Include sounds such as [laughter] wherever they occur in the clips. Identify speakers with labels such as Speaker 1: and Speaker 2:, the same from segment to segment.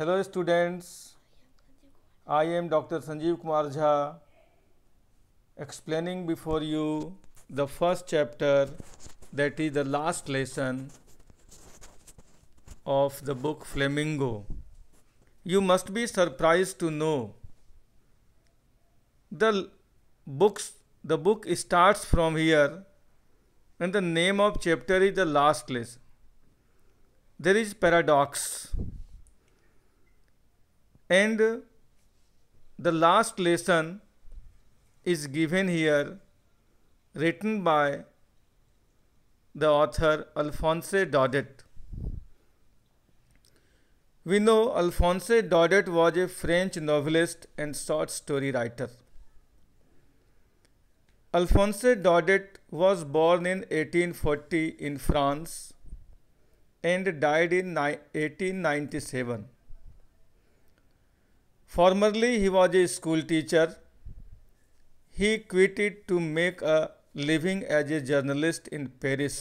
Speaker 1: Hello students, I am Dr. Sanjeev Kumar Jha explaining before you the first chapter that is the last lesson of the book Flamingo. You must be surprised to know the books the book starts from here and the name of chapter is the last lesson. There is paradox and the last lesson is given here written by the author Alphonse Daudet. We know Alphonse Daudet was a French novelist and short story writer. Alphonse Daudet was born in 1840 in France and died in 1897. Formerly, he was a school teacher. He quit it to make a living as a journalist in Paris.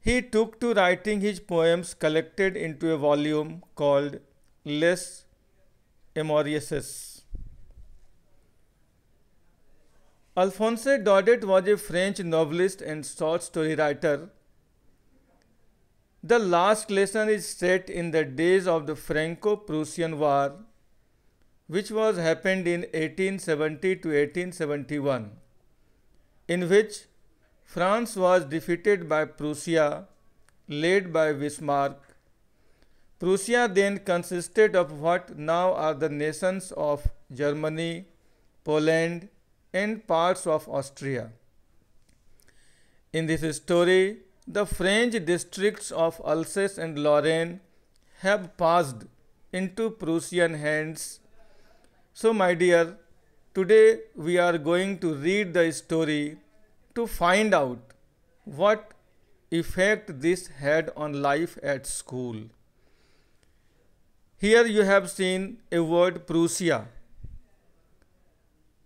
Speaker 1: He took to writing his poems collected into a volume called Les Amorises. Alphonse Daudet was a French novelist and short story writer the last lesson is set in the days of the Franco-Prussian War, which was happened in 1870 to 1871, in which France was defeated by Prussia, led by Bismarck. Prussia then consisted of what now are the nations of Germany, Poland, and parts of Austria. In this story, the French districts of Alsace and Lorraine have passed into Prussian hands. So, my dear, today we are going to read the story to find out what effect this had on life at school. Here you have seen a word Prussia.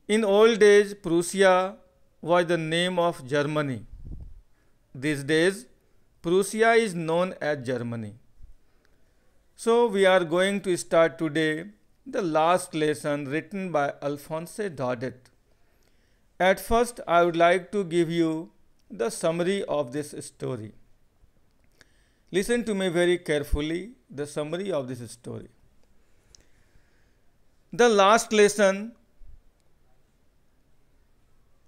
Speaker 1: In old days, Prussia was the name of Germany these days Prussia is known as Germany. So we are going to start today the last lesson written by Alphonse Daudet. At first I would like to give you the summary of this story. Listen to me very carefully the summary of this story. The last lesson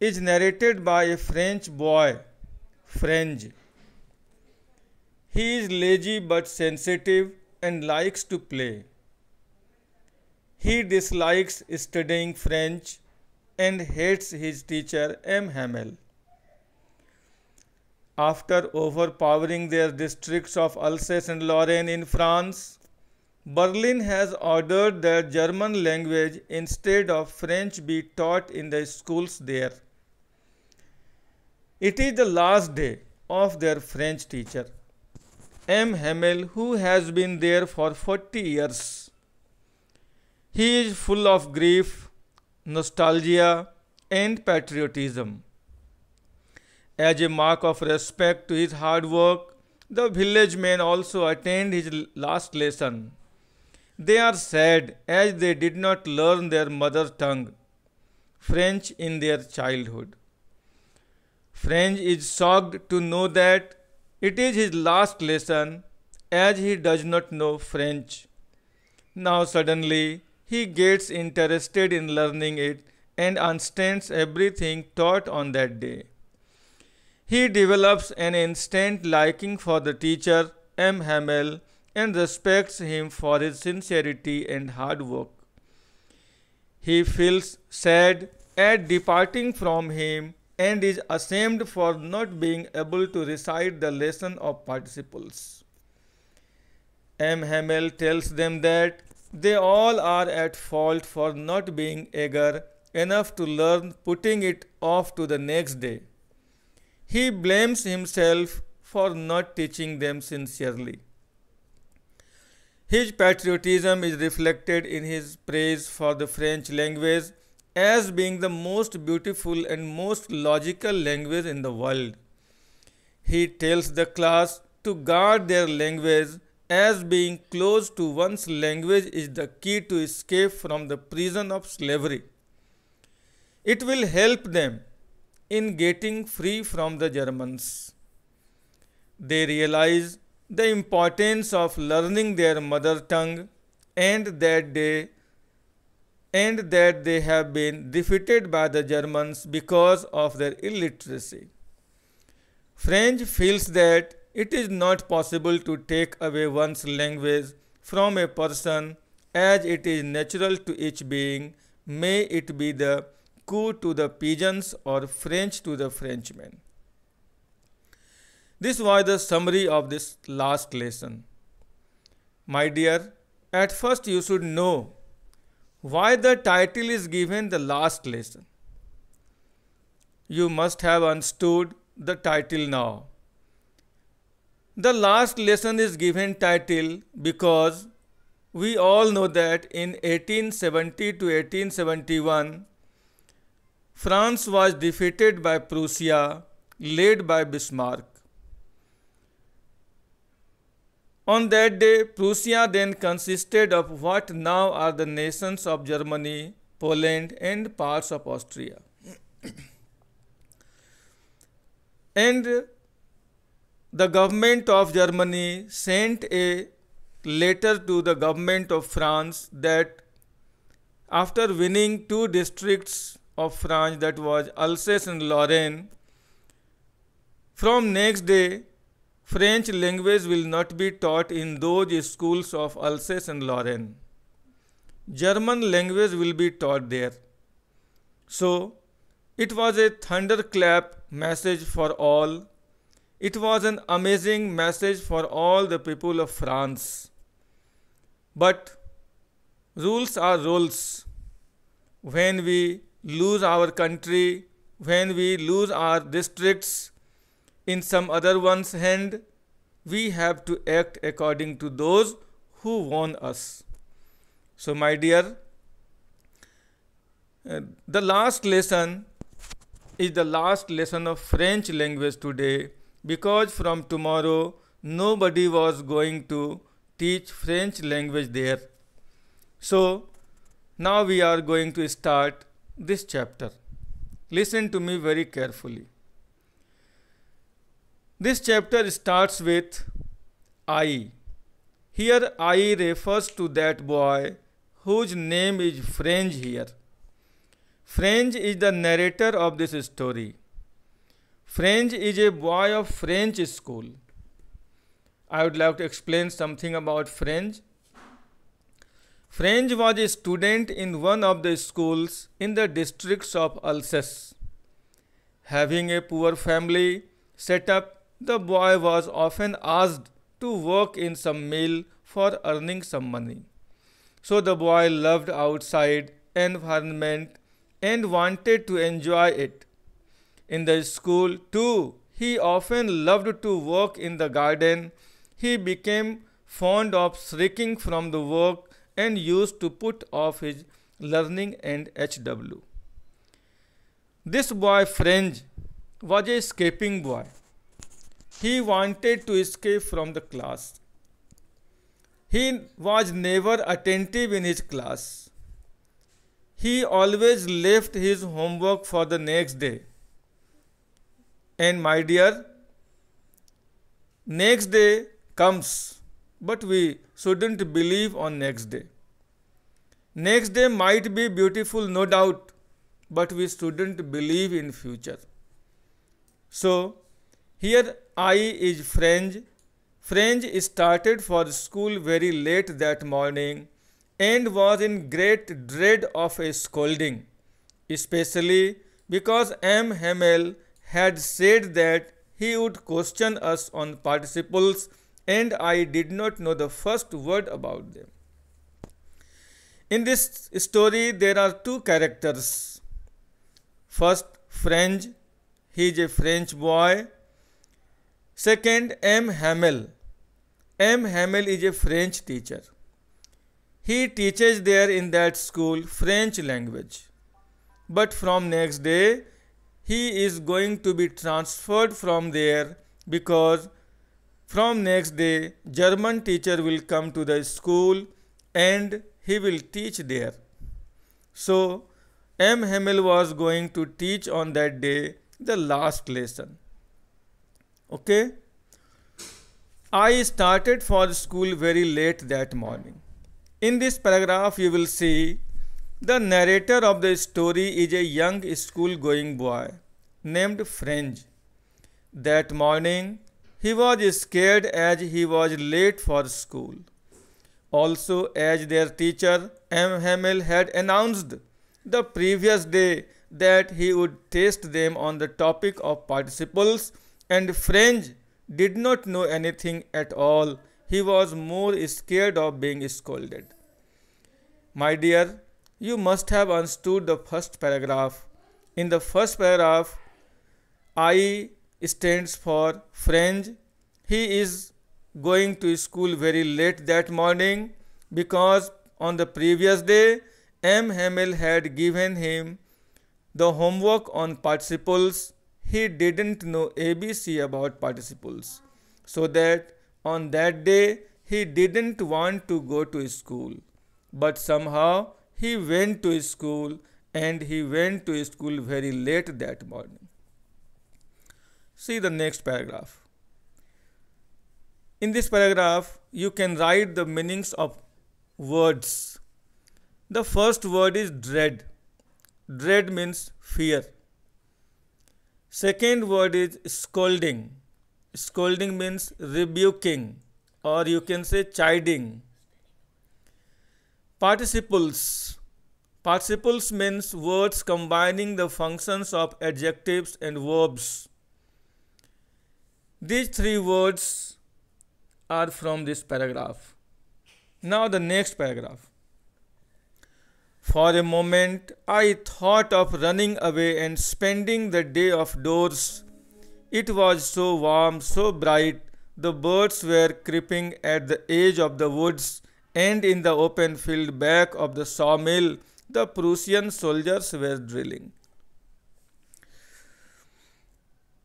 Speaker 1: is narrated by a French boy French. He is lazy but sensitive and likes to play. He dislikes studying French and hates his teacher M. Hamel. After overpowering their districts of Alsace and Lorraine in France, Berlin has ordered that German language instead of French be taught in the schools there. It is the last day of their French teacher, M. Hamel, who has been there for 40 years. He is full of grief, nostalgia, and patriotism. As a mark of respect to his hard work, the village men also attend his last lesson. They are sad as they did not learn their mother tongue, French, in their childhood. French is shocked to know that it is his last lesson as he does not know French. Now suddenly he gets interested in learning it and understands everything taught on that day. He develops an instant liking for the teacher M. Hamel and respects him for his sincerity and hard work. He feels sad at departing from him and is ashamed for not being able to recite the lesson of participles. M. Hamel tells them that they all are at fault for not being eager enough to learn, putting it off to the next day. He blames himself for not teaching them sincerely. His patriotism is reflected in his praise for the French language as being the most beautiful and most logical language in the world. He tells the class to guard their language as being close to one's language is the key to escape from the prison of slavery. It will help them in getting free from the Germans. They realize the importance of learning their mother tongue and that they and that they have been defeated by the Germans because of their illiteracy. French feels that it is not possible to take away one's language from a person as it is natural to each being, may it be the coo to the pigeons or French to the Frenchman. This was the summary of this last lesson. My dear, at first you should know why the title is given the last lesson? You must have understood the title now. The last lesson is given title because we all know that in 1870 to 1871, France was defeated by Prussia led by Bismarck. On that day, Prussia then consisted of what now are the nations of Germany, Poland, and parts of Austria. [clears throat] and the government of Germany sent a letter to the government of France that after winning two districts of France, that was Alsace and Lorraine, from next day French language will not be taught in those schools of Alsace and Lorraine. German language will be taught there. So, it was a thunderclap message for all. It was an amazing message for all the people of France. But rules are rules. When we lose our country, when we lose our districts, in some other one's hand, we have to act according to those who warn us. So, my dear, uh, the last lesson is the last lesson of French language today because from tomorrow nobody was going to teach French language there. So, now we are going to start this chapter. Listen to me very carefully. This chapter starts with I. Here I refers to that boy whose name is French here. French is the narrator of this story. French is a boy of French school. I would like to explain something about French. French was a student in one of the schools in the districts of Alsace. Having a poor family set up, the boy was often asked to work in some mill for earning some money. So the boy loved outside environment and wanted to enjoy it. In the school too, he often loved to work in the garden. He became fond of shrinking from the work and used to put off his learning and HW. This boy French was a escaping boy. He wanted to escape from the class. He was never attentive in his class. He always left his homework for the next day. And my dear, next day comes, but we shouldn't believe on next day. Next day might be beautiful, no doubt, but we shouldn't believe in future. So, here I is French. French started for school very late that morning and was in great dread of a scolding, especially because M. Hamel had said that he would question us on participles and I did not know the first word about them. In this story, there are two characters. First, French. He is a French boy Second, M. Hamel. M. Hamel is a French teacher. He teaches there in that school French language. But from next day, he is going to be transferred from there because from next day, German teacher will come to the school and he will teach there. So, M. Hamel was going to teach on that day the last lesson. Okay. I started for school very late that morning. In this paragraph, you will see the narrator of the story is a young school going boy named French. That morning, he was scared as he was late for school. Also, as their teacher, M. Hamel, had announced the previous day that he would test them on the topic of participles and French did not know anything at all. He was more scared of being scolded. My dear, you must have understood the first paragraph. In the first paragraph, I stands for French. He is going to school very late that morning because on the previous day, M. Hamel had given him the homework on participles he didn't know ABC about participles, so that on that day he didn't want to go to school. But somehow he went to school and he went to school very late that morning. See the next paragraph. In this paragraph, you can write the meanings of words. The first word is dread. Dread means fear. Second word is scolding. Scolding means rebuking or you can say chiding. Participles. Participles means words combining the functions of adjectives and verbs. These three words are from this paragraph. Now the next paragraph. For a moment, I thought of running away and spending the day of doors. It was so warm, so bright. The birds were creeping at the edge of the woods and in the open field back of the sawmill, the Prussian soldiers were drilling.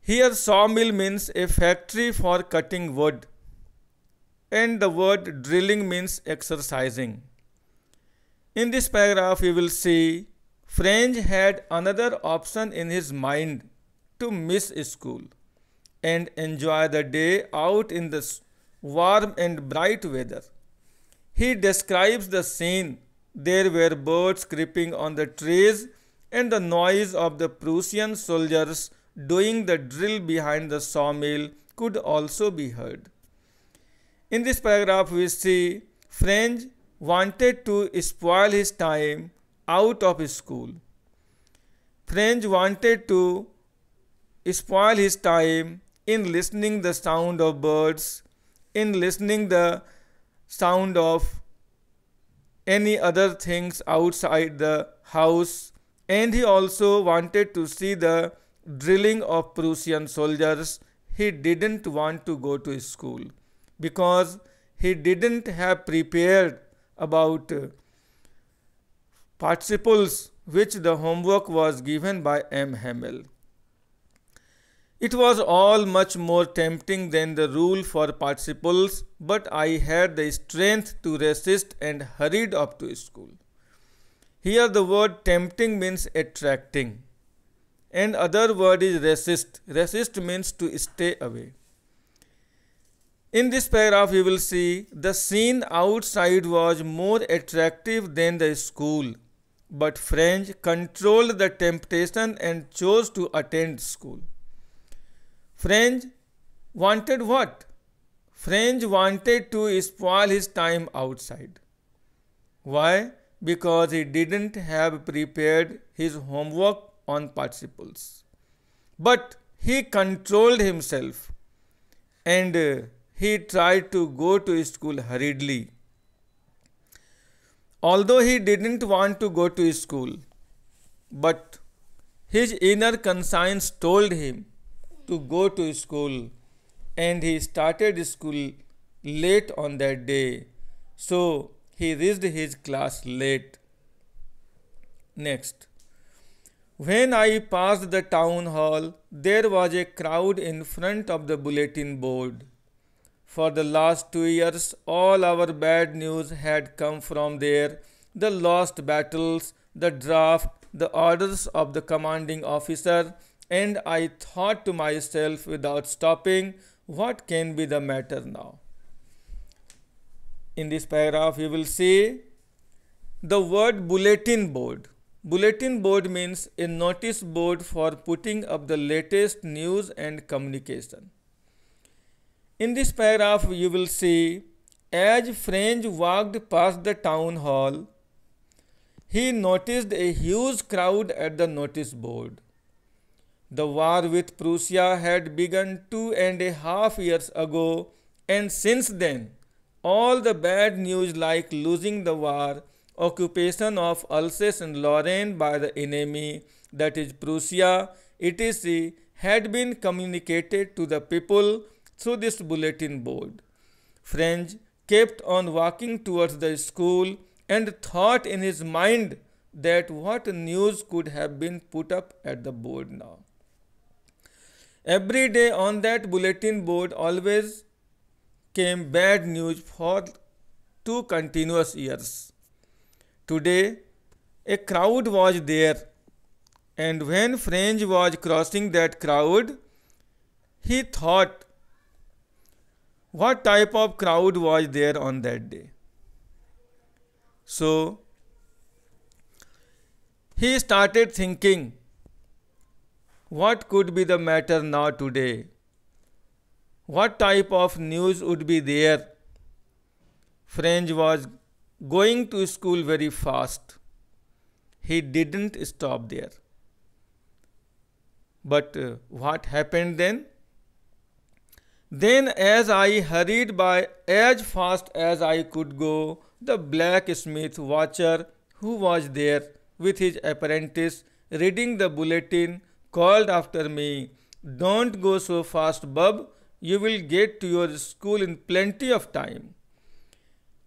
Speaker 1: Here, sawmill means a factory for cutting wood, and the word drilling means exercising. In this paragraph, you will see French had another option in his mind to miss school and enjoy the day out in the warm and bright weather. He describes the scene. There were birds creeping on the trees and the noise of the Prussian soldiers doing the drill behind the sawmill could also be heard. In this paragraph, we see French wanted to spoil his time out of school. French wanted to spoil his time in listening the sound of birds, in listening the sound of any other things outside the house, and he also wanted to see the drilling of Prussian soldiers. He didn't want to go to school because he didn't have prepared about uh, participles which the homework was given by M. Hamel. It was all much more tempting than the rule for participles, but I had the strength to resist and hurried up to school. Here the word tempting means attracting and other word is resist. Resist means to stay away. In this paragraph, you will see the scene outside was more attractive than the school, but French controlled the temptation and chose to attend school. French wanted what? French wanted to spoil his time outside. Why? Because he didn't have prepared his homework on participles. But he controlled himself and uh, he tried to go to school hurriedly. Although he didn't want to go to school, but his inner conscience told him to go to school and he started school late on that day. So he reached his class late. Next. When I passed the town hall, there was a crowd in front of the bulletin board. For the last two years, all our bad news had come from there the lost battles, the draft, the orders of the commanding officer, and I thought to myself without stopping, what can be the matter now? In this paragraph, you will see the word bulletin board. Bulletin board means a notice board for putting up the latest news and communication. In this paragraph, you will see as French walked past the town hall, he noticed a huge crowd at the notice board. The war with Prussia had begun two and a half years ago, and since then, all the bad news like losing the war, occupation of Alsace and Lorraine by the enemy, that is Prussia, etc., had been communicated to the people through this bulletin board. French kept on walking towards the school and thought in his mind that what news could have been put up at the board now. Every day on that bulletin board always came bad news for two continuous years. Today, a crowd was there, and when French was crossing that crowd, he thought what type of crowd was there on that day. So he started thinking, what could be the matter now today? What type of news would be there? French was going to school very fast. He didn't stop there. But uh, what happened then? Then, as I hurried by as fast as I could go, the blacksmith watcher who was there with his apprentice reading the bulletin called after me, Don't go so fast, bub. You will get to your school in plenty of time.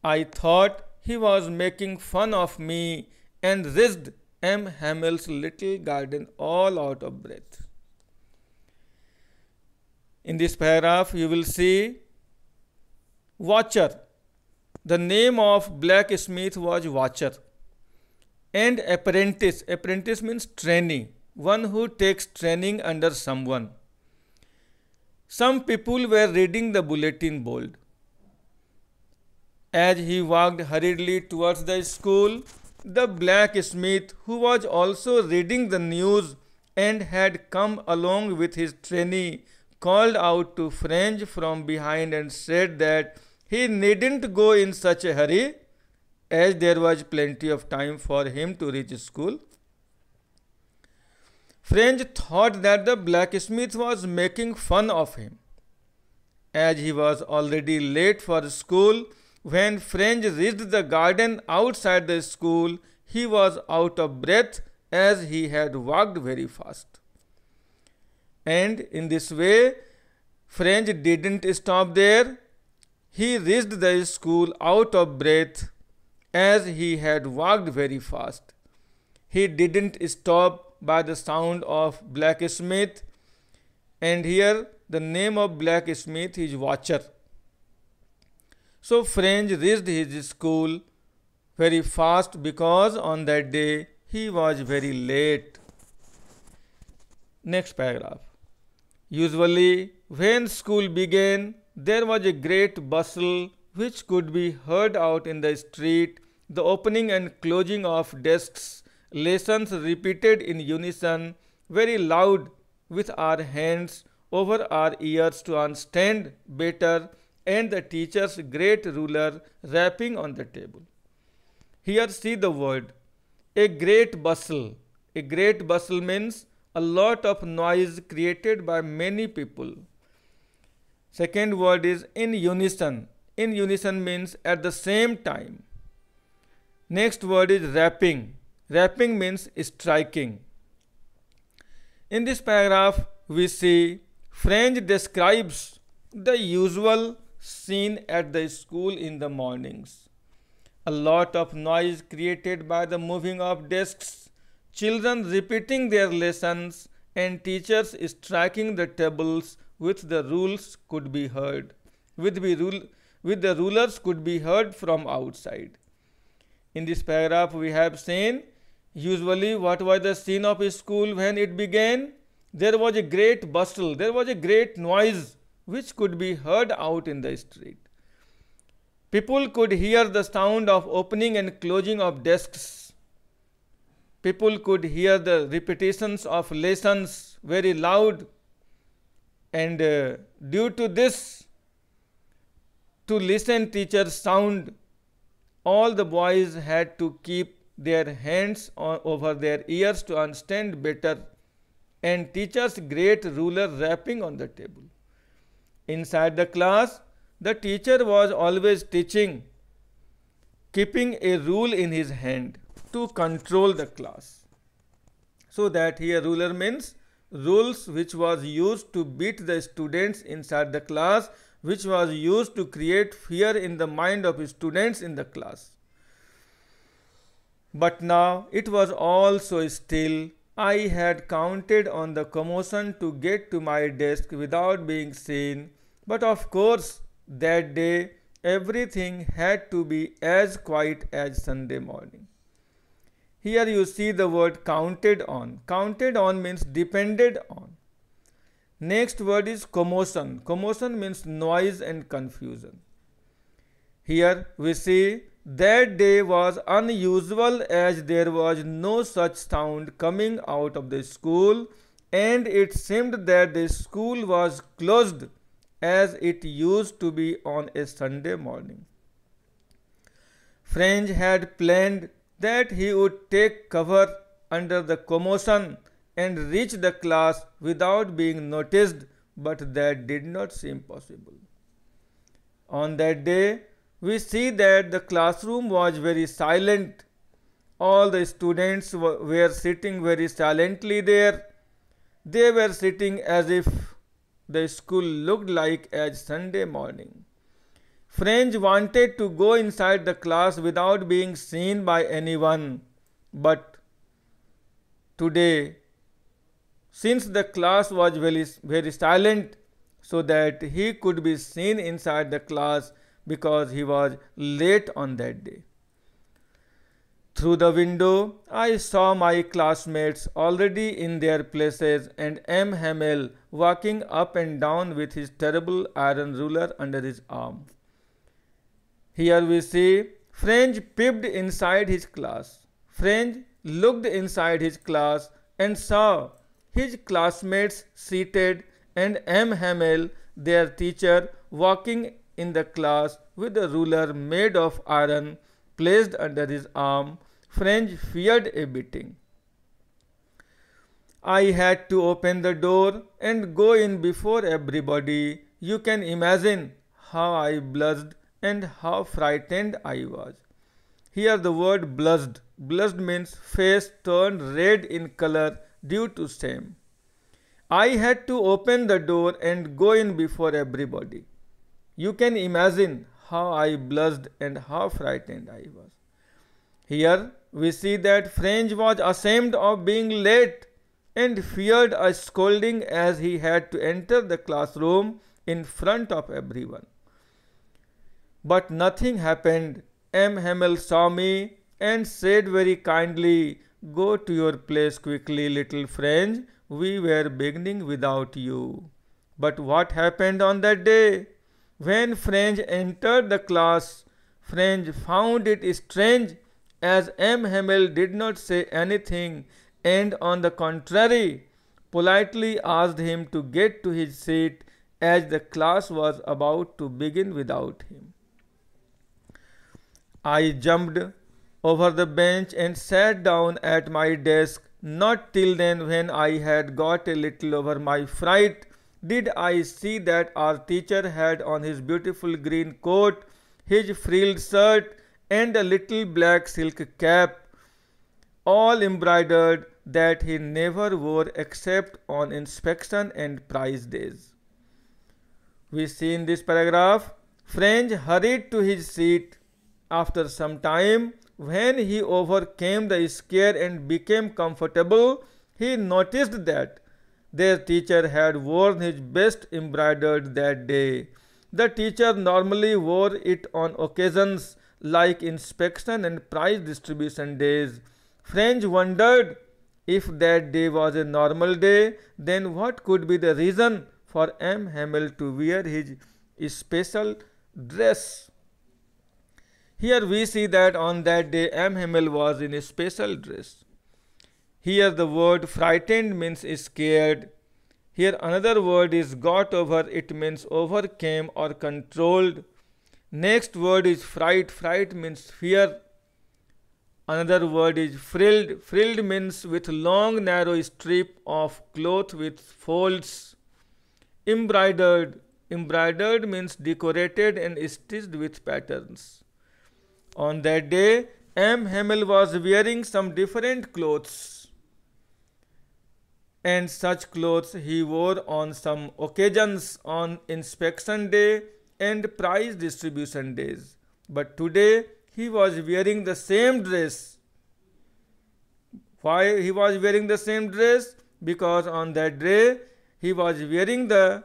Speaker 1: I thought he was making fun of me and risked M. Hamel's little garden all out of breath in this paragraph you will see watcher the name of blacksmith was watcher and apprentice apprentice means trainee one who takes training under someone some people were reading the bulletin board as he walked hurriedly towards the school the blacksmith who was also reading the news and had come along with his trainee called out to French from behind and said that he needn't go in such a hurry as there was plenty of time for him to reach school. French thought that the blacksmith was making fun of him. As he was already late for school, when French reached the garden outside the school, he was out of breath as he had walked very fast and in this way French didn't stop there. He reached the school out of breath as he had walked very fast. He didn't stop by the sound of blacksmith and here the name of blacksmith is watcher. So French reached his school very fast because on that day he was very late. Next paragraph. Usually, when school began, there was a great bustle which could be heard out in the street, the opening and closing of desks, lessons repeated in unison, very loud with our hands over our ears to understand better, and the teacher's great ruler rapping on the table. Here, see the word a great bustle. A great bustle means a lot of noise created by many people. Second word is in unison. In unison means at the same time. Next word is rapping. Rapping means striking. In this paragraph, we see French describes the usual scene at the school in the mornings. A lot of noise created by the moving of desks, children repeating their lessons and teachers striking the tables with the rules could be heard, with, rule, with the rulers could be heard from outside. In this paragraph we have seen usually what was the scene of a school when it began? There was a great bustle, there was a great noise which could be heard out in the street. People could hear the sound of opening and closing of desks people could hear the repetitions of lessons very loud and uh, due to this to listen teacher's sound all the boys had to keep their hands on, over their ears to understand better and teacher's great ruler rapping on the table inside the class the teacher was always teaching keeping a rule in his hand to control the class. So that here ruler means rules which was used to beat the students inside the class which was used to create fear in the mind of students in the class. But now it was also still I had counted on the commotion to get to my desk without being seen, but of course, that day everything had to be as quiet as Sunday morning. Here you see the word counted on. Counted on means depended on. Next word is commotion. Commotion means noise and confusion. Here we see that day was unusual as there was no such sound coming out of the school and it seemed that the school was closed as it used to be on a Sunday morning. Friends had planned that he would take cover under the commotion and reach the class without being noticed, but that did not seem possible. On that day, we see that the classroom was very silent. All the students were sitting very silently there. They were sitting as if the school looked like as Sunday morning. French wanted to go inside the class without being seen by anyone, but today, since the class was very, very silent, so that he could be seen inside the class because he was late on that day. Through the window, I saw my classmates already in their places and M. Hamel walking up and down with his terrible iron ruler under his arm. Here we see French peeped inside his class. French looked inside his class and saw his classmates seated and M. Hamel, their teacher, walking in the class with a ruler made of iron placed under his arm. French feared a beating. I had to open the door and go in before everybody. You can imagine how I blushed and how frightened I was. Here the word blushed. Blushed means face turned red in color due to shame. I had to open the door and go in before everybody. You can imagine how I blushed and how frightened I was. Here we see that French was ashamed of being late and feared a scolding as he had to enter the classroom in front of everyone. But nothing happened. M. Hamel saw me and said very kindly, Go to your place quickly, little friend. We were beginning without you. But what happened on that day? When French entered the class, French found it strange as M. Hamel did not say anything and, on the contrary, politely asked him to get to his seat as the class was about to begin without him. I jumped over the bench and sat down at my desk. Not till then, when I had got a little over my fright, did I see that our teacher had on his beautiful green coat, his frilled shirt, and a little black silk cap, all embroidered that he never wore except on inspection and prize days. We see in this paragraph, French hurried to his seat after some time, when he overcame the scare and became comfortable, he noticed that their teacher had worn his best embroidered that day. The teacher normally wore it on occasions like inspection and prize distribution days. French wondered if that day was a normal day, then what could be the reason for M. Hamel to wear his special dress? Here we see that on that day M. Himmel was in a special dress. Here the word frightened means scared. Here another word is got over, it means overcame or controlled. Next word is fright, fright means fear. Another word is frilled, frilled means with long narrow strip of cloth with folds. Embroidered, embroidered means decorated and stitched with patterns. On that day, M. Hamel was wearing some different clothes, and such clothes he wore on some occasions on inspection day and prize distribution days. But today he was wearing the same dress. Why he was wearing the same dress? Because on that day he was wearing the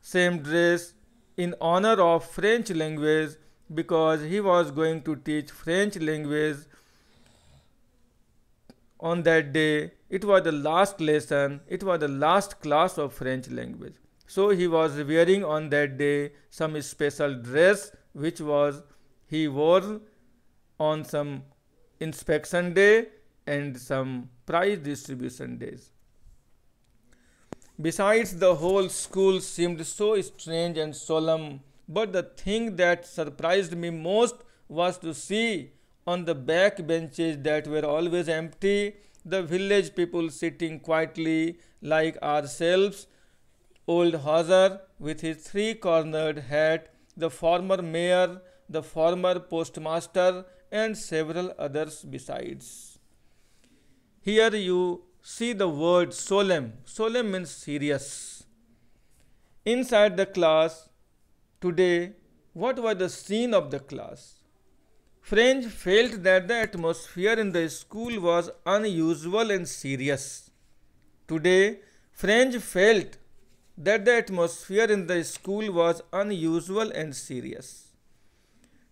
Speaker 1: same dress in honor of French language because he was going to teach French language on that day. It was the last lesson, it was the last class of French language. So he was wearing on that day some special dress which was he wore on some inspection day and some prize distribution days. Besides, the whole school seemed so strange and solemn but the thing that surprised me most was to see on the back benches that were always empty the village people sitting quietly like ourselves. Old Hazar with his three cornered hat, the former mayor, the former postmaster, and several others besides. Here you see the word solemn. Solemn means serious. Inside the class, Today, what was the scene of the class? French felt that the atmosphere in the school was unusual and serious. Today, French felt that the atmosphere in the school was unusual and serious.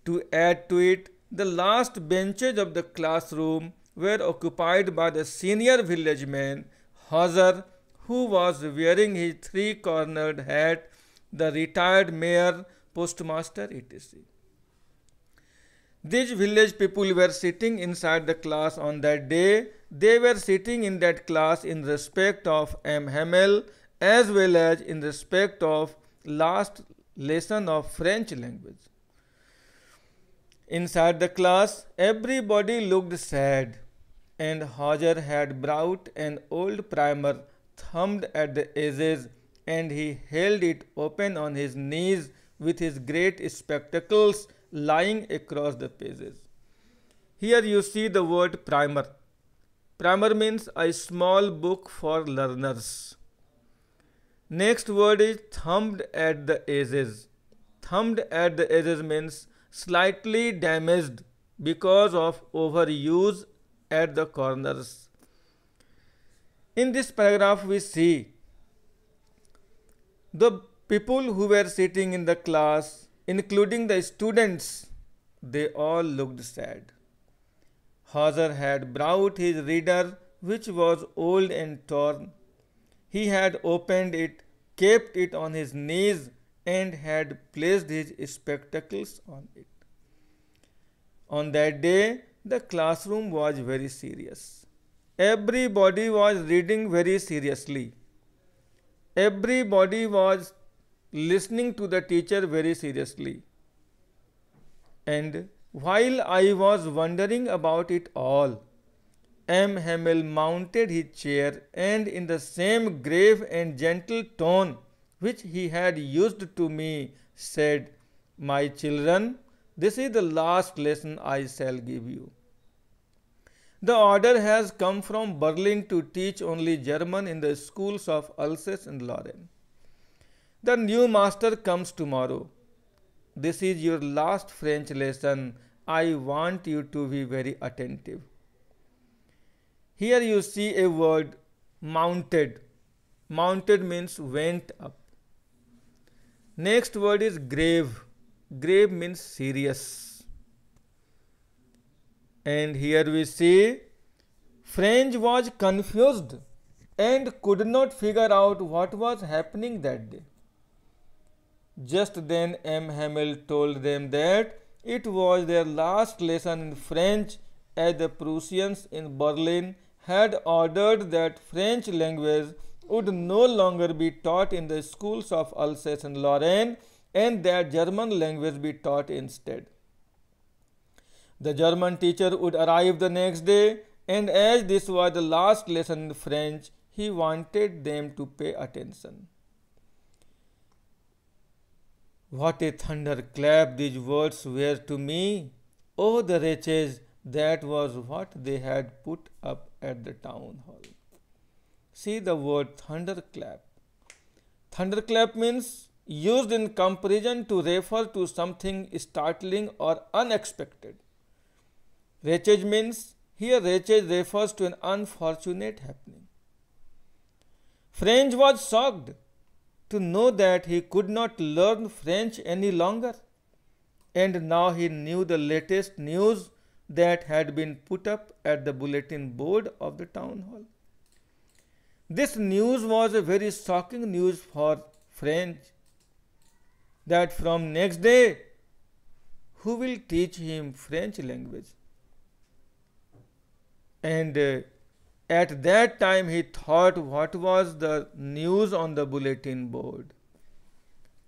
Speaker 1: To add to it, the last benches of the classroom were occupied by the senior village man, Hazar, who was wearing his three-cornered hat the retired mayor postmaster etc. These village people were sitting inside the class on that day. They were sitting in that class in respect of M. Hamel as well as in respect of last lesson of French language. Inside the class, everybody looked sad and Hodger had brought an old primer thumbed at the edges and he held it open on his knees with his great spectacles lying across the pages. Here you see the word primer. Primer means a small book for learners. Next word is thumbed at the edges. Thumbed at the edges means slightly damaged because of overuse at the corners. In this paragraph we see the people who were sitting in the class, including the students, they all looked sad. Hauser had brought his reader, which was old and torn. He had opened it, kept it on his knees, and had placed his spectacles on it. On that day, the classroom was very serious. Everybody was reading very seriously everybody was listening to the teacher very seriously. And while I was wondering about it all, M. Hamel mounted his chair and in the same grave and gentle tone which he had used to me said, My children, this is the last lesson I shall give you. The order has come from Berlin to teach only German in the schools of Alsace and Lorraine. The new master comes tomorrow. This is your last French lesson. I want you to be very attentive. Here you see a word mounted. Mounted means went up. Next word is grave. Grave means serious. And here we see French was confused and could not figure out what was happening that day. Just then M. Hamel told them that it was their last lesson in French as the Prussians in Berlin had ordered that French language would no longer be taught in the schools of Alsace and Lorraine and that German language be taught instead. The German teacher would arrive the next day, and as this was the last lesson in French, he wanted them to pay attention. What a thunderclap these words were to me! Oh, the wretches! That was what they had put up at the town hall. See the word thunderclap. Thunderclap means used in comparison to refer to something startling or unexpected. Wretched means here wretched refers to an unfortunate happening. French was shocked to know that he could not learn French any longer, and now he knew the latest news that had been put up at the bulletin board of the town hall. This news was a very shocking news for French that from next day, who will teach him French language? and uh, at that time he thought what was the news on the bulletin board.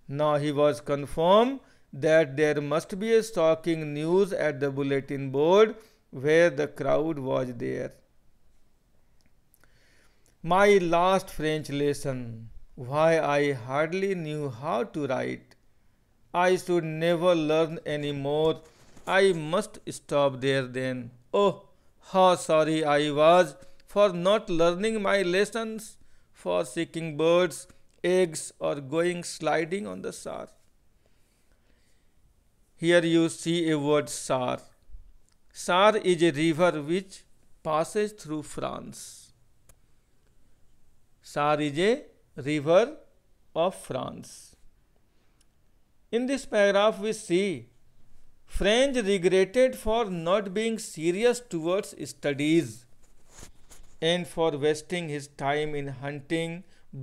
Speaker 1: Now he was confirmed that there must be a shocking news at the bulletin board where the crowd was there. My last French lesson, why I hardly knew how to write. I should never learn any more. I must stop there then. Oh, how sorry I was for not learning my lessons, for seeking birds, eggs, or going sliding on the sar. Here you see a word Sar. Sar is a river which passes through France. Sar is a river of France. In this paragraph we see French regretted for not being serious towards studies and for wasting his time in hunting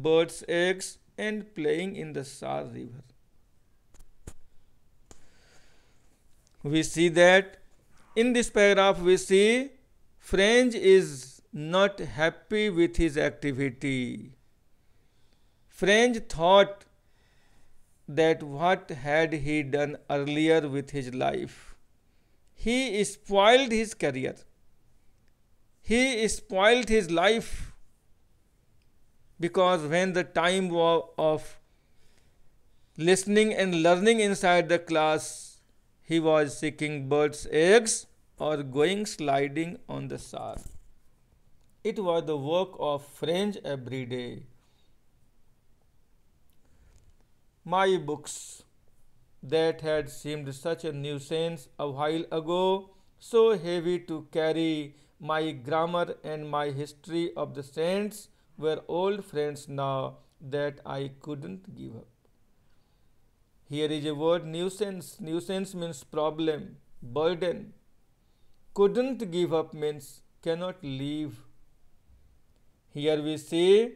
Speaker 1: birds' eggs and playing in the Saar River. We see that in this paragraph we see French is not happy with his activity. French thought that what had he done earlier with his life? He spoiled his career. He spoiled his life because when the time was of listening and learning inside the class, he was seeking birds' eggs or going sliding on the shore. It was the work of French every day my books that had seemed such a nuisance a while ago, so heavy to carry, my grammar and my history of the saints were old friends now that I couldn't give up. Here is a word nuisance. Nuisance means problem, burden. Couldn't give up means cannot leave. Here we see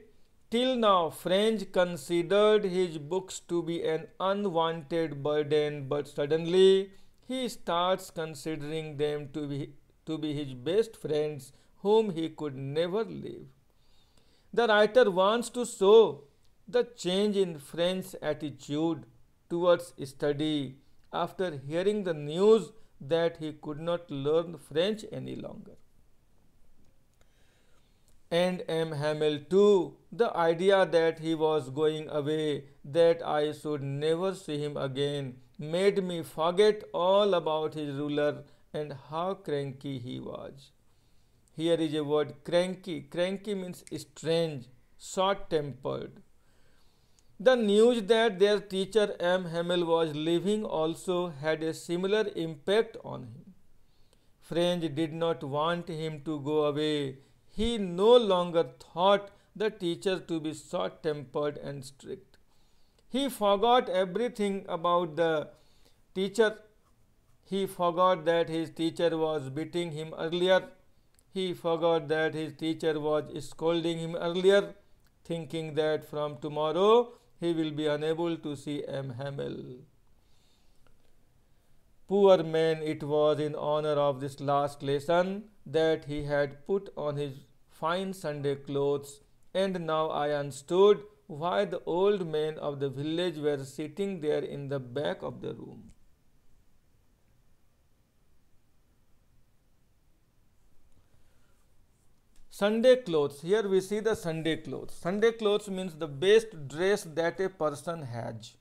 Speaker 1: Till now, French considered his books to be an unwanted burden, but suddenly he starts considering them to be, to be his best friends whom he could never leave. The writer wants to show the change in French attitude towards study after hearing the news that he could not learn French any longer and M. Hamel too. The idea that he was going away, that I should never see him again, made me forget all about his ruler and how cranky he was. Here is a word cranky. Cranky means strange, short tempered. The news that their teacher M. Hamel was leaving also had a similar impact on him. Friends did not want him to go away he no longer thought the teacher to be short tempered and strict. He forgot everything about the teacher. He forgot that his teacher was beating him earlier. He forgot that his teacher was scolding him earlier, thinking that from tomorrow he will be unable to see M. Hamel. Poor man, it was in honor of this last lesson that he had put on his fine Sunday clothes, and now I understood why the old men of the village were sitting there in the back of the room. Sunday clothes. Here we see the Sunday clothes. Sunday clothes means the best dress that a person has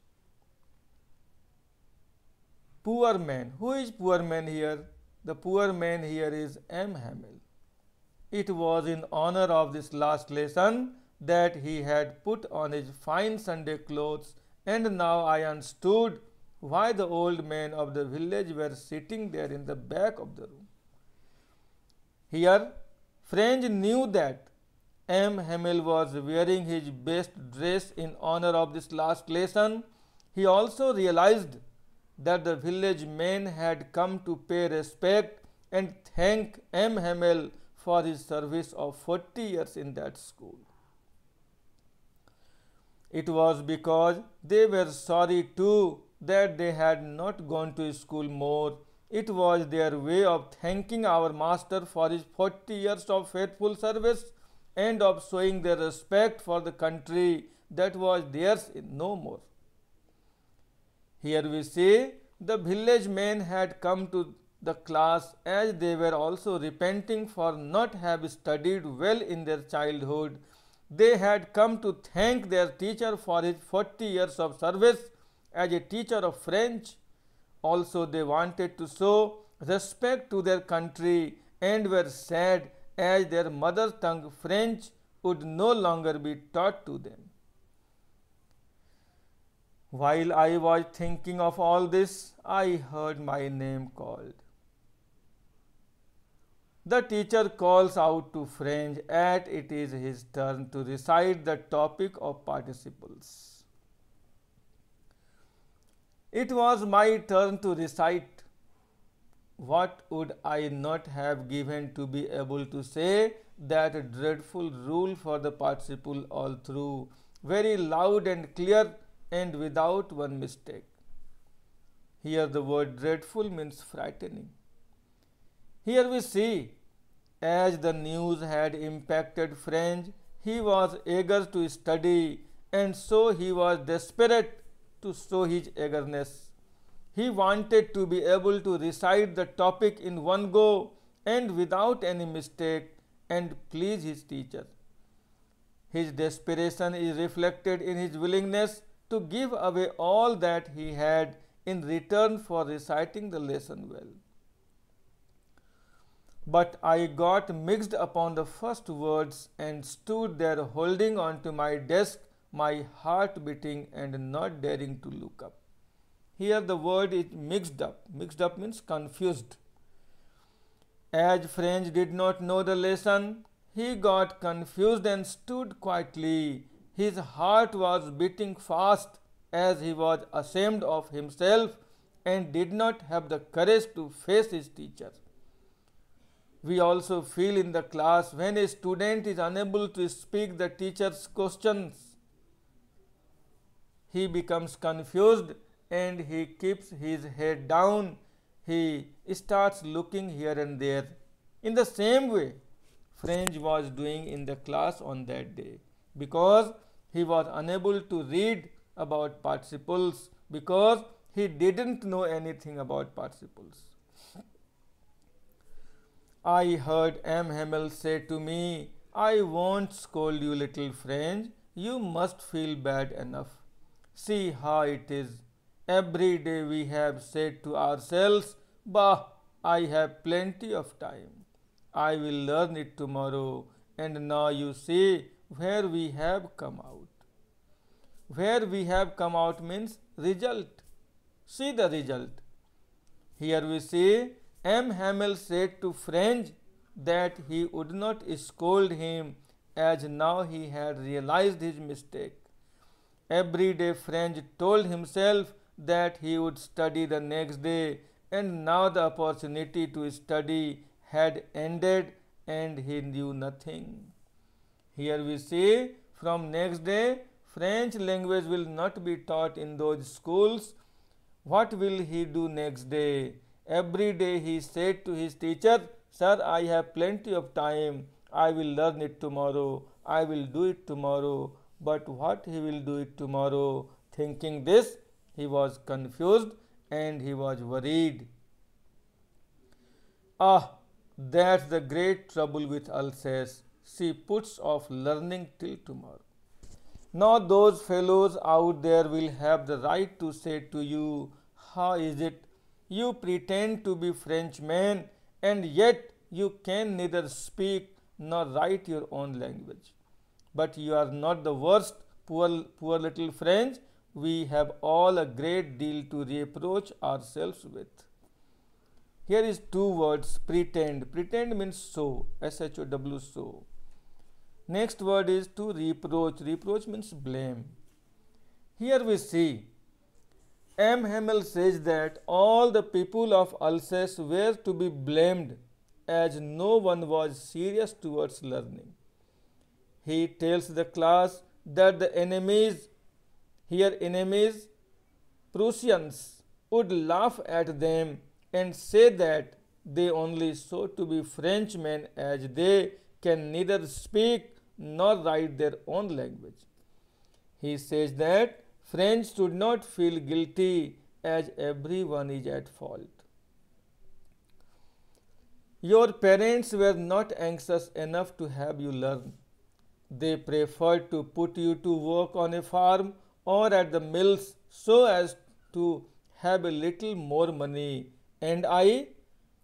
Speaker 1: poor man. Who is poor man here? The poor man here is M. Hamel. It was in honor of this last lesson that he had put on his fine Sunday clothes and now I understood why the old men of the village were sitting there in the back of the room. Here, French knew that M. Hamel was wearing his best dress in honor of this last lesson. He also realized that the village men had come to pay respect and thank M. Hamel for his service of 40 years in that school. It was because they were sorry too that they had not gone to school more. It was their way of thanking our master for his 40 years of faithful service and of showing their respect for the country that was theirs no more. Here we see the village men had come to the class as they were also repenting for not have studied well in their childhood. They had come to thank their teacher for his 40 years of service as a teacher of French. Also they wanted to show respect to their country and were sad as their mother tongue French would no longer be taught to them. While I was thinking of all this, I heard my name called. The teacher calls out to French as it is his turn to recite the topic of participles. It was my turn to recite. What would I not have given to be able to say that dreadful rule for the participle all through, very loud and clear and without one mistake. Here the word dreadful means frightening. Here we see, as the news had impacted French, he was eager to study and so he was desperate to show his eagerness. He wanted to be able to recite the topic in one go and without any mistake and please his teacher. His desperation is reflected in his willingness to give away all that he had in return for reciting the lesson well. But I got mixed upon the first words and stood there holding on to my desk, my heart beating and not daring to look up. Here the word is mixed up. Mixed up means confused. As French did not know the lesson, he got confused and stood quietly his heart was beating fast as he was ashamed of himself and did not have the courage to face his teacher. We also feel in the class when a student is unable to speak the teacher's questions. He becomes confused and he keeps his head down. He starts looking here and there. In the same way, French was doing in the class on that day because he was unable to read about participles because he didn't know anything about participles. I heard M. Hamel say to me, I won't scold you little French, you must feel bad enough. See how it is. Every day we have said to ourselves, Bah, I have plenty of time. I will learn it tomorrow. And now you see, where we have come out. Where we have come out means result. See the result. Here we see M. Hamel said to French that he would not scold him as now he had realized his mistake. Every day French told himself that he would study the next day and now the opportunity to study had ended and he knew nothing. Here we see from next day French language will not be taught in those schools. What will he do next day? Every day he said to his teacher, Sir, I have plenty of time. I will learn it tomorrow. I will do it tomorrow. But what he will do it tomorrow? Thinking this, he was confused and he was worried. Ah, that's the great trouble with Alsace she puts off learning till tomorrow. Now those fellows out there will have the right to say to you, how is it you pretend to be Frenchmen and yet you can neither speak nor write your own language. But you are not the worst, poor, poor little French. We have all a great deal to reproach ourselves with. Here is two words pretend. Pretend means so. show so. Next word is to reproach. Reproach means blame. Here we see M. Hamel says that all the people of Alsace were to be blamed as no one was serious towards learning. He tells the class that the enemies, here enemies, Prussians, would laugh at them and say that they only sought to be Frenchmen as they can neither speak nor write their own language. He says that French should not feel guilty as everyone is at fault. Your parents were not anxious enough to have you learn. They preferred to put you to work on a farm or at the mills so as to have a little more money and I,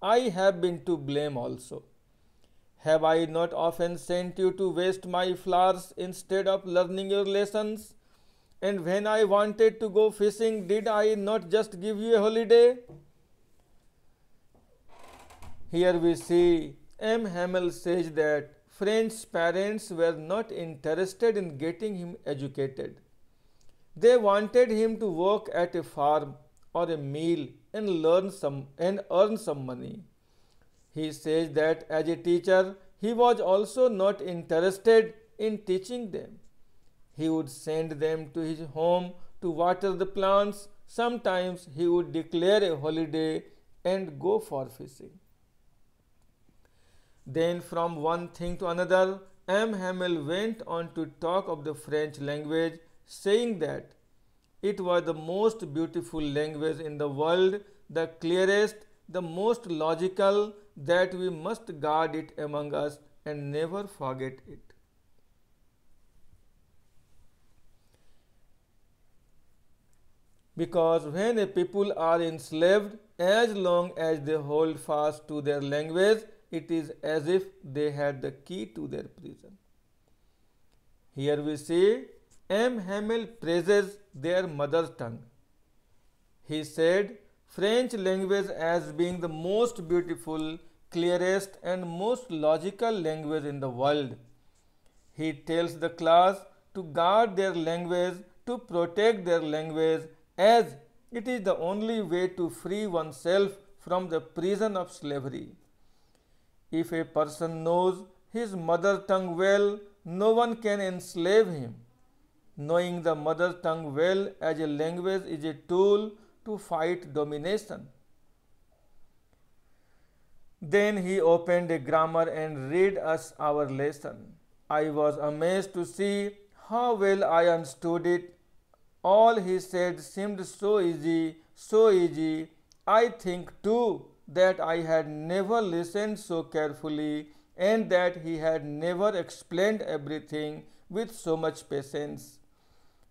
Speaker 1: I have been to blame also. Have I not often sent you to waste my flowers instead of learning your lessons? And when I wanted to go fishing, did I not just give you a holiday? Here we see M. Hamel says that French parents were not interested in getting him educated. They wanted him to work at a farm or a mill and learn some and earn some money. He says that as a teacher, he was also not interested in teaching them. He would send them to his home to water the plants. Sometimes he would declare a holiday and go for fishing. Then, from one thing to another, M. Hamel went on to talk of the French language, saying that it was the most beautiful language in the world, the clearest, the most logical, that we must guard it among us and never forget it. Because when a people are enslaved, as long as they hold fast to their language, it is as if they had the key to their prison. Here we see M. Hamel praises their mother tongue. He said, French language as being the most beautiful, clearest and most logical language in the world. He tells the class to guard their language, to protect their language as it is the only way to free oneself from the prison of slavery. If a person knows his mother tongue well, no one can enslave him. Knowing the mother tongue well as a language is a tool to fight domination. Then he opened a grammar and read us our lesson. I was amazed to see how well I understood it. All he said seemed so easy, so easy. I think too that I had never listened so carefully and that he had never explained everything with so much patience.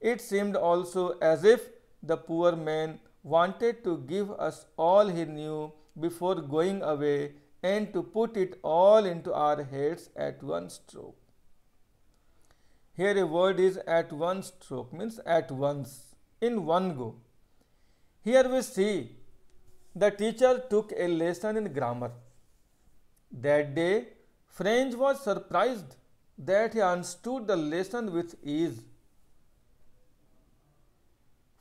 Speaker 1: It seemed also as if the poor man wanted to give us all he knew before going away and to put it all into our heads at one stroke. Here a word is at one stroke means at once, in one go. Here we see the teacher took a lesson in grammar. That day French was surprised that he understood the lesson with ease.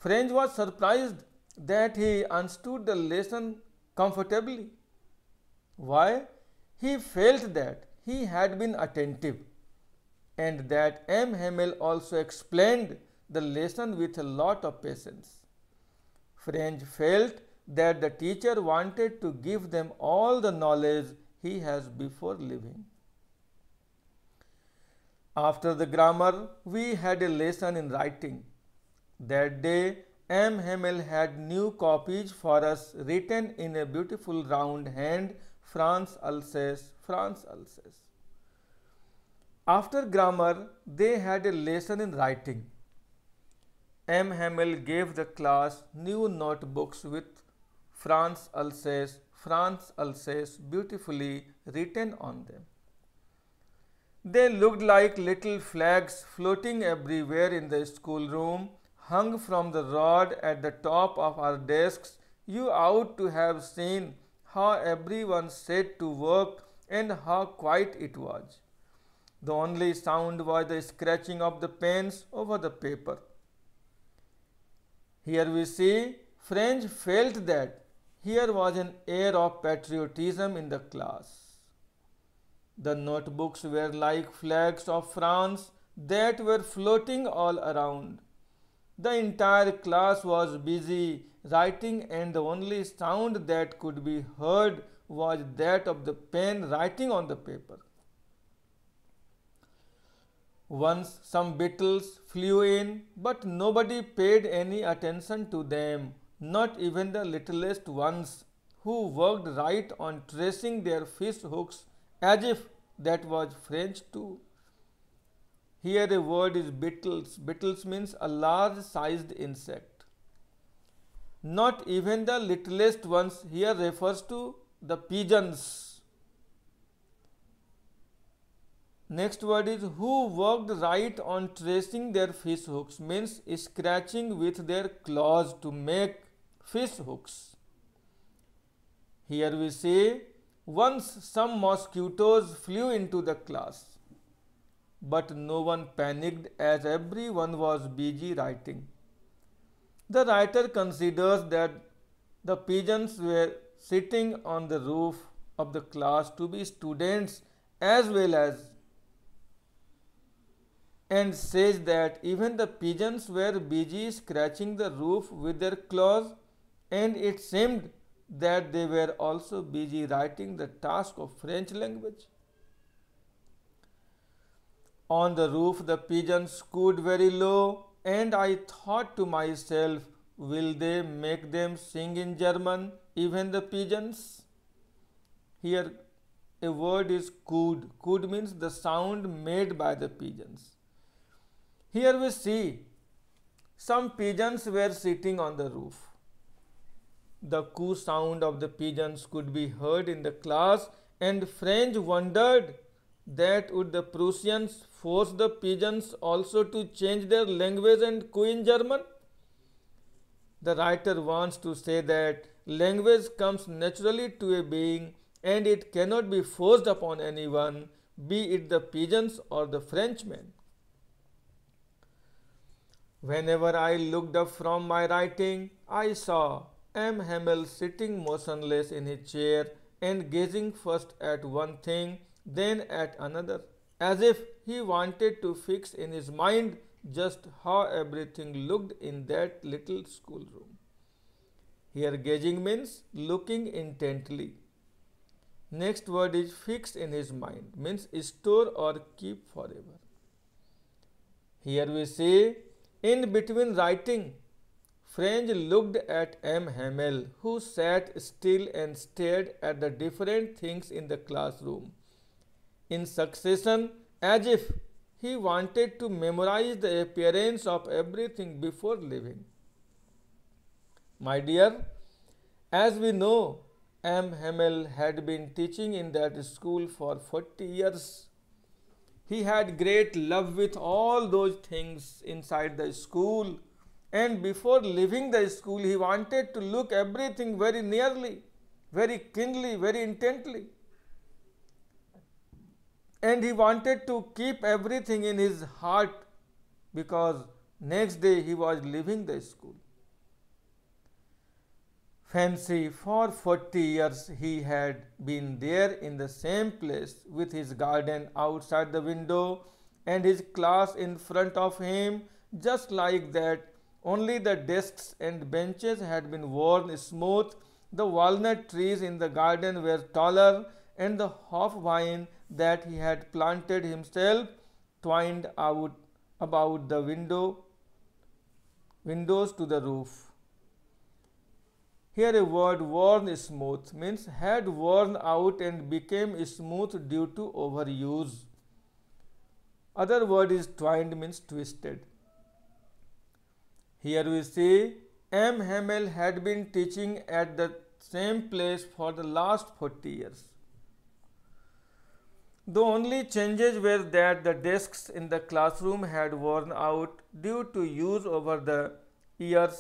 Speaker 1: French was surprised that he understood the lesson comfortably. Why? He felt that he had been attentive and that M. Hamel also explained the lesson with a lot of patience. French felt that the teacher wanted to give them all the knowledge he has before leaving. After the grammar, we had a lesson in writing. That day, M. Hemel had new copies for us written in a beautiful round hand, France Alsace, France Alsace. After grammar, they had a lesson in writing. M. Hemel gave the class new notebooks with France Alsace, France Alsace beautifully written on them. They looked like little flags floating everywhere in the schoolroom hung from the rod at the top of our desks, you ought to have seen how everyone set to work and how quiet it was. The only sound was the scratching of the pens over the paper. Here we see French felt that here was an air of patriotism in the class. The notebooks were like flags of France that were floating all around. The entire class was busy writing and the only sound that could be heard was that of the pen writing on the paper. Once some beetles flew in, but nobody paid any attention to them, not even the littlest ones, who worked right on tracing their fish hooks as if that was French too. Here the word is beetles. Beetles means a large sized insect. Not even the littlest ones here refers to the pigeons. Next word is who worked right on tracing their fish hooks means scratching with their claws to make fish hooks. Here we say once some mosquitoes flew into the class but no one panicked as everyone was busy writing. The writer considers that the pigeons were sitting on the roof of the class to be students as well as and says that even the pigeons were busy scratching the roof with their claws and it seemed that they were also busy writing the task of French language. On the roof, the pigeons cooed very low, and I thought to myself, will they make them sing in German, even the pigeons? Here, a word is cooed. Cooed means the sound made by the pigeons. Here we see some pigeons were sitting on the roof. The coo sound of the pigeons could be heard in the class, and French wondered that would the Prussians force the pigeons also to change their language and in German? The writer wants to say that language comes naturally to a being and it cannot be forced upon anyone, be it the pigeons or the Frenchmen. Whenever I looked up from my writing, I saw M. Hamel sitting motionless in his chair and gazing first at one thing then at another, as if he wanted to fix in his mind just how everything looked in that little schoolroom. Here gauging means looking intently. Next word is fixed in his mind, means store or keep forever. Here we say, in between writing, French looked at M. Hamel, who sat still and stared at the different things in the classroom in succession as if he wanted to memorize the appearance of everything before leaving. My dear, as we know, M. Hamel had been teaching in that school for 40 years. He had great love with all those things inside the school and before leaving the school he wanted to look everything very nearly, very keenly, very intently and he wanted to keep everything in his heart because next day he was leaving the school. Fancy for 40 years he had been there in the same place with his garden outside the window and his class in front of him just like that only the desks and benches had been worn smooth the walnut trees in the garden were taller and the half vine that he had planted himself twined out about the window windows to the roof. Here a word worn smooth means had worn out and became smooth due to overuse. Other word is twined means twisted. Here we see M. Hamel had been teaching at the same place for the last 40 years. The only changes were that the desks in the classroom had worn out due to use over the years.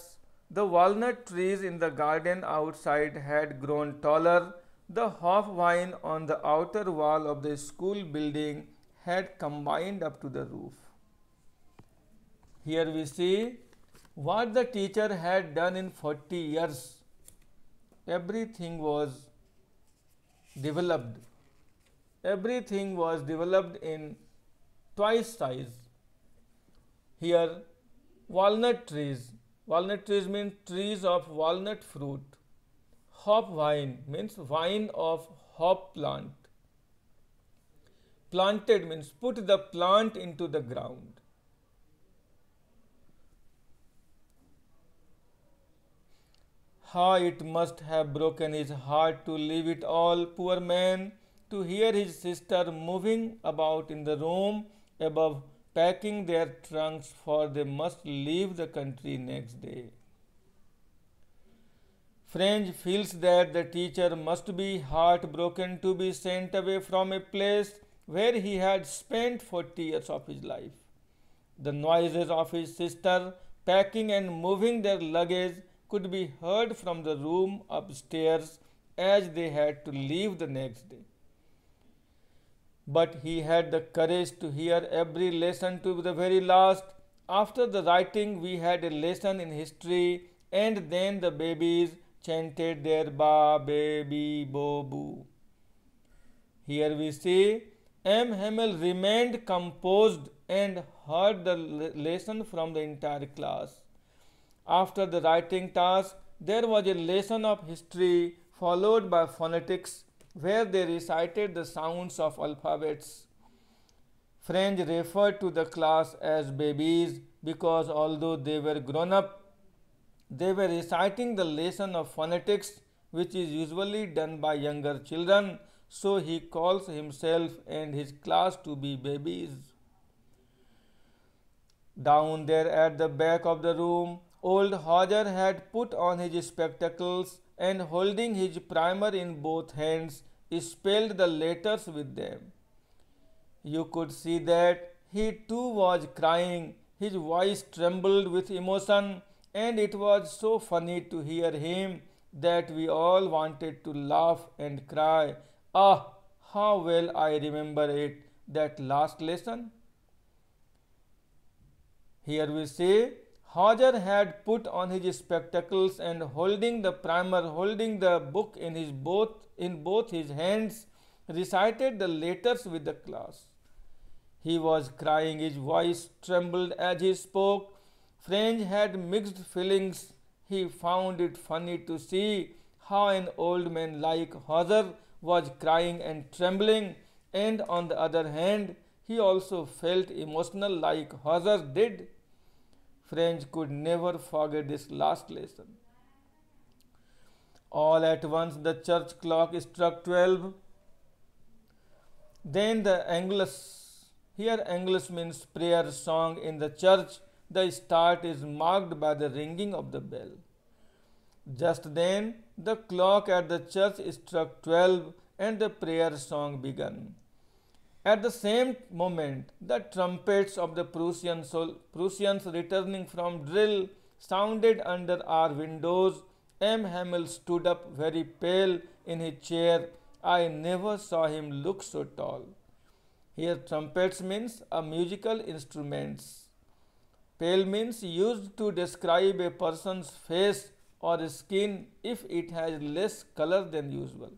Speaker 1: The walnut trees in the garden outside had grown taller. The half vine on the outer wall of the school building had combined up to the roof. Here we see what the teacher had done in 40 years. Everything was developed everything was developed in twice size. Here walnut trees, walnut trees mean trees of walnut fruit. Hop vine means vine of hop plant. Planted means put the plant into the ground. How it must have broken his heart to leave it all, poor man to hear his sister moving about in the room above, packing their trunks, for they must leave the country next day. French feels that the teacher must be heartbroken to be sent away from a place where he had spent 40 years of his life. The noises of his sister packing and moving their luggage could be heard from the room upstairs as they had to leave the next day but he had the courage to hear every lesson to the very last. After the writing, we had a lesson in history, and then the babies chanted their ba baby bo boo. Here we see M. Hamel remained composed and heard the lesson from the entire class. After the writing task, there was a lesson of history followed by phonetics where they recited the sounds of alphabets. French referred to the class as babies because although they were grown up, they were reciting the lesson of phonetics which is usually done by younger children, so he calls himself and his class to be babies. Down there at the back of the room, old Hodger had put on his spectacles and holding his primer in both hands, spelled the letters with them. You could see that he too was crying, his voice trembled with emotion, and it was so funny to hear him that we all wanted to laugh and cry. Ah, how well I remember it, that last lesson. Here we see Hodger had put on his spectacles and holding the primer, holding the book in his both in both his hands, recited the letters with the class. He was crying, his voice trembled as he spoke. French had mixed feelings. He found it funny to see how an old man like Hodger was crying and trembling, and on the other hand, he also felt emotional like Hodger did. French could never forget this last lesson. All at once the church clock struck twelve. Then the Angelus, here Angelus means prayer song in the church, the start is marked by the ringing of the bell. Just then the clock at the church struck twelve and the prayer song began. At the same moment, the trumpets of the Prussian sol- Prussians returning from drill sounded under our windows. M. Hamel stood up very pale in his chair. I never saw him look so tall. Here, trumpets means a musical instrument. Pale means used to describe a person's face or skin if it has less color than usual.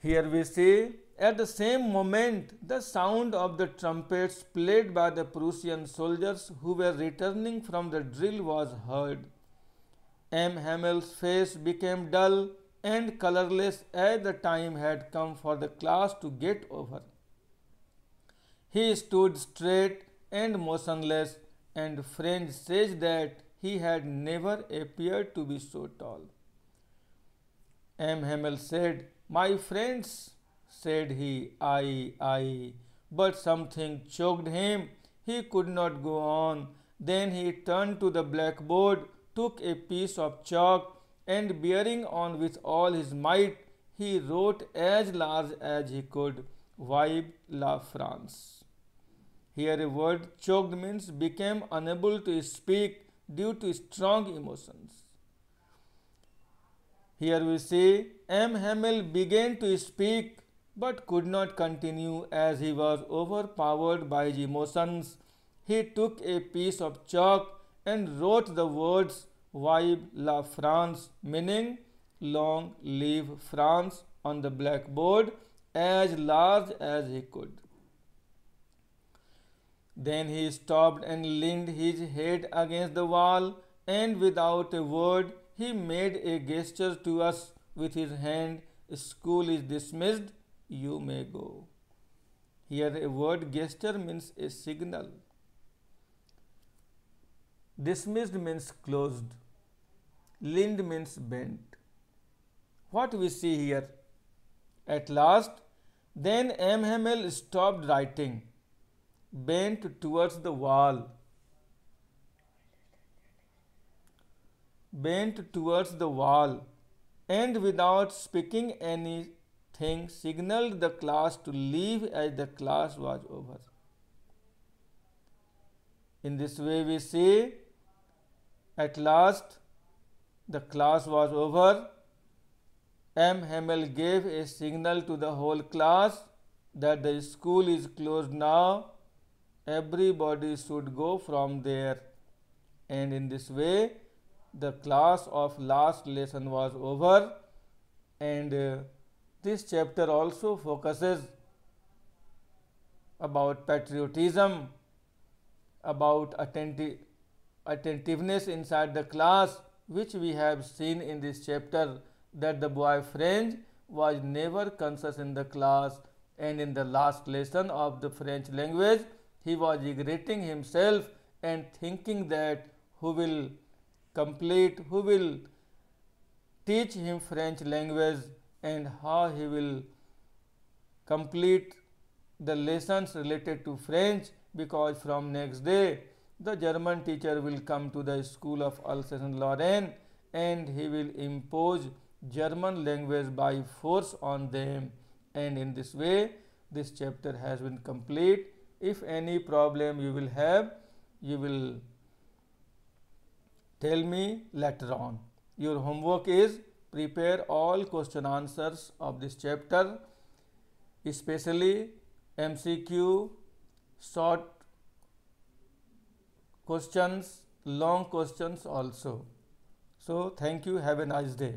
Speaker 1: Here we see at the same moment, the sound of the trumpets played by the Prussian soldiers who were returning from the drill was heard. M. Hamel's face became dull and colorless as the time had come for the class to get over. He stood straight and motionless, and friends said that he had never appeared to be so tall. M. Hamel said, My friends, said he, I, I. But something choked him. He could not go on. Then he turned to the blackboard, took a piece of chalk, and bearing on with all his might, he wrote as large as he could, Vive la France. Here a word choked means became unable to speak due to strong emotions. Here we see M. Hamel began to speak but could not continue as he was overpowered by his emotions. He took a piece of chalk and wrote the words Vive la France, meaning long live France, on the blackboard as large as he could. Then he stopped and leaned his head against the wall, and without a word, he made a gesture to us with his hand. School is dismissed you may go. Here a word gesture means a signal. Dismissed means closed. Lind means bent. What we see here? At last, then M. stopped writing, bent towards the wall. Bent towards the wall, and without speaking any thing signaled the class to leave as the class was over. In this way we say at last the class was over. M. Hamel gave a signal to the whole class that the school is closed now. Everybody should go from there. And in this way the class of last lesson was over and uh, this chapter also focuses about patriotism, about attentive, attentiveness inside the class which we have seen in this chapter that the boy French was never conscious in the class and in the last lesson of the French language he was regretting himself and thinking that who will complete, who will teach him French language and how he will complete the lessons related to French because from next day the German teacher will come to the school of Alsace-Lorraine and he will impose German language by force on them and in this way this chapter has been complete. If any problem you will have you will tell me later on. Your homework is prepare all question answers of this chapter, especially MCQ, short questions, long questions also. So, thank you. Have a nice day.